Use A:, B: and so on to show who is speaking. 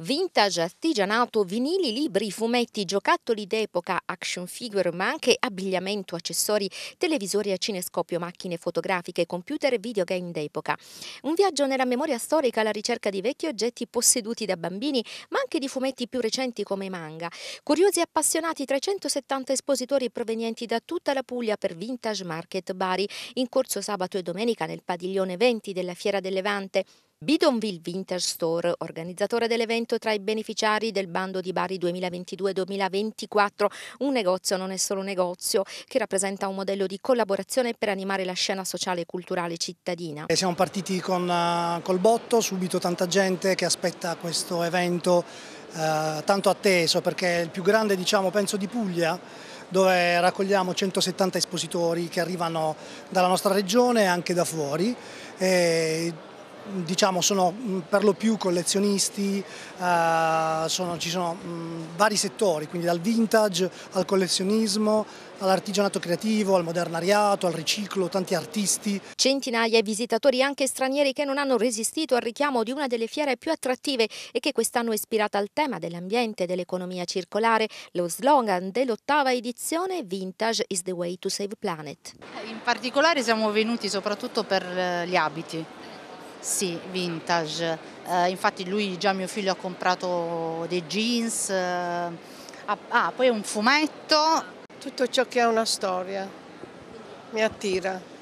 A: vintage, artigianato, vinili, libri, fumetti, giocattoli d'epoca, action figure, ma anche abbigliamento, accessori, televisori a cinescopio, macchine fotografiche, computer e videogame d'epoca. Un viaggio nella memoria storica alla ricerca di vecchi oggetti posseduti da bambini, ma anche di fumetti più recenti come i manga. Curiosi e appassionati 370 espositori provenienti da tutta la Puglia per Vintage Market Bari, in corso sabato e domenica nel padiglione 20 della Fiera del Levante. Bidonville Winter Store, organizzatore dell'evento tra i beneficiari del bando di Bari 2022-2024, un negozio non è solo un negozio, che rappresenta un modello di collaborazione per animare la scena sociale
B: e culturale cittadina. Siamo partiti con, eh, col botto, subito tanta gente che aspetta questo evento uh, tanto atteso perché è il più grande diciamo, penso di Puglia dove raccogliamo 170 espositori che arrivano dalla nostra regione e anche da fuori. E diciamo, sono mm, per lo più collezionisti, eh, sono, ci sono mh, mm, vari settori, quindi dal vintage al collezionismo, all'artigianato creativo, al modernariato, al riciclo, tanti artisti.
A: Centinaia di visitatori anche stranieri che non hanno resistito al richiamo di una delle fiere più attrattive e che quest'anno è ispirata al tema dell'ambiente e dell'economia circolare, lo slogan dell'ottava edizione Vintage is the way to save planet. In particolare siamo venuti
C: soprattutto per eh, gli abiti, sì, vintage. Eh, infatti lui, già mio figlio, ha comprato dei jeans. Eh, ah, ah, poi un fumetto. Tutto ciò che ha una storia mi attira.